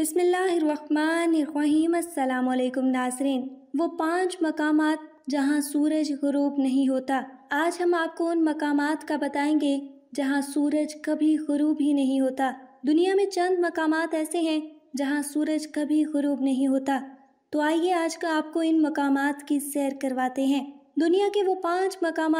बसमिल्लाम नासरीन वो पांच मकाम जहाँ सूरज गरूब नहीं होता आज हम आपको उन मकाम का बताएंगे जहाँ सूरज कभी गरूब ही नहीं होता दुनिया में चंद मकाम ऐसे हैं जहाँ सूरज कभी गरूब नहीं होता तो आइए आज का आपको इन मकाम की सैर करवाते हैं दुनिया के वो पांच मकाम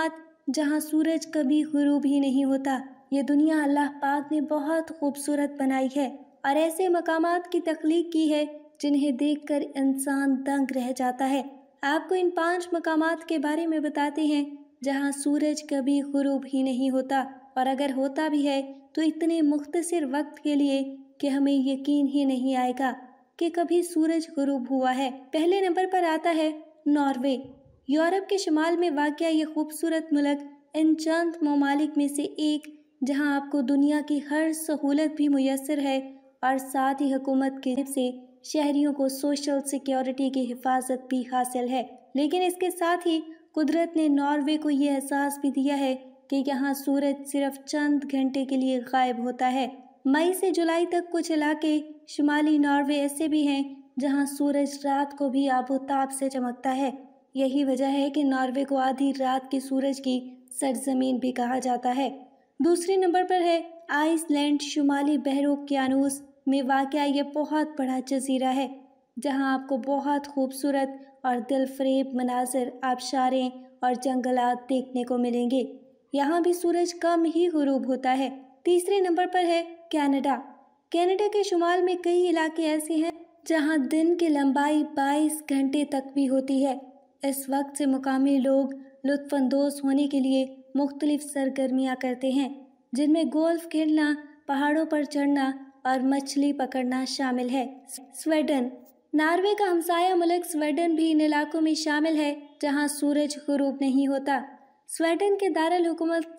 जहाँ सूरज कभी गरूब ही नहीं होता ये दुनिया अल्लाह पाक ने बहुत खूबसूरत बनाई है और ऐसे मकाम की तख्लीक की है जिन्हें देख कर इंसान दंग रह जाता है आपको इन पाँच मकाम के बारे में बताते हैं जहाँ सूरज कभी गुरूब ही नहीं होता और अगर होता भी है तो इतने मुख्तर वक्त के लिए कि हमें यकीन ही नहीं आएगा कि कभी सूरज गुरूब हुआ है पहले नंबर पर आता है नॉर्वे यूरोप के शुमाल में वाक़ ये खूबसूरत मुलक इन चंद ममालिक में से एक जहाँ आपको दुनिया की हर सहूलत भी मैसर है और साथ ही हुकूमत की से शहरियों को सोशल सिक्योरिटी की हिफाजत भी हासिल है लेकिन इसके साथ ही कुदरत ने नॉर्वे को यह एहसास भी दिया है कि यहाँ सूरज सिर्फ चंद घंटे के लिए गायब होता है मई से जुलाई तक कुछ इलाके शुमाली नॉर्वे ऐसे भी हैं जहाँ सूरज रात को भी आबोताब से चमकता है यही वजह है कि नॉर्वे को आधी रात के सूरज की सरजमीन भी कहा जाता है दूसरे नंबर पर है आइसलैंड शुमाली बहरों क्यानूस में वाक़ ये बहुत बड़ा जजीरा है जहाँ आपको बहुत खूबसूरत और दिलफरेब मनाजर आबशारें और जंगलात देखने को मिलेंगे यहाँ भी सूरज कम ही गुरूब होता है तीसरे नंबर पर है कनाडा कनाडा के शुमाल में कई इलाके ऐसे हैं जहाँ दिन की लंबाई 22 घंटे तक भी होती है इस वक्त से मुकामी लोग लुफानंदोज होने के लिए मुख्तलिफ सरगर्मियाँ करते हैं जिनमें गोल्फ खेलना पहाड़ों पर चढ़ना और मछली पकड़ना शामिल है स्वेडन नार्वे का हमसाया मुल्क स्वेडन भी इन इलाकों में शामिल है जहां सूरज गुरूब नहीं होता स्वेडन के दारुल हुकूमत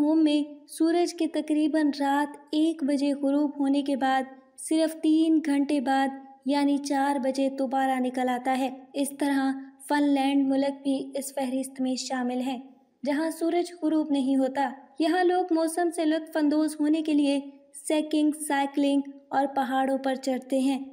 होम में सूरज के तकरीबन रात एक बजे गुरूब होने के बाद सिर्फ तीन घंटे बाद यानी चार बजे दोबारा निकल आता है इस तरह फनलैंड मुल्क भी इस फहरिस्त में शामिल है जहां सूरज गुरूब नहीं होता यहाँ लोग मौसम से लुत्फानंदोज होने के लिए सेकिंग साइकिलिंग और पहाड़ों पर चढ़ते हैं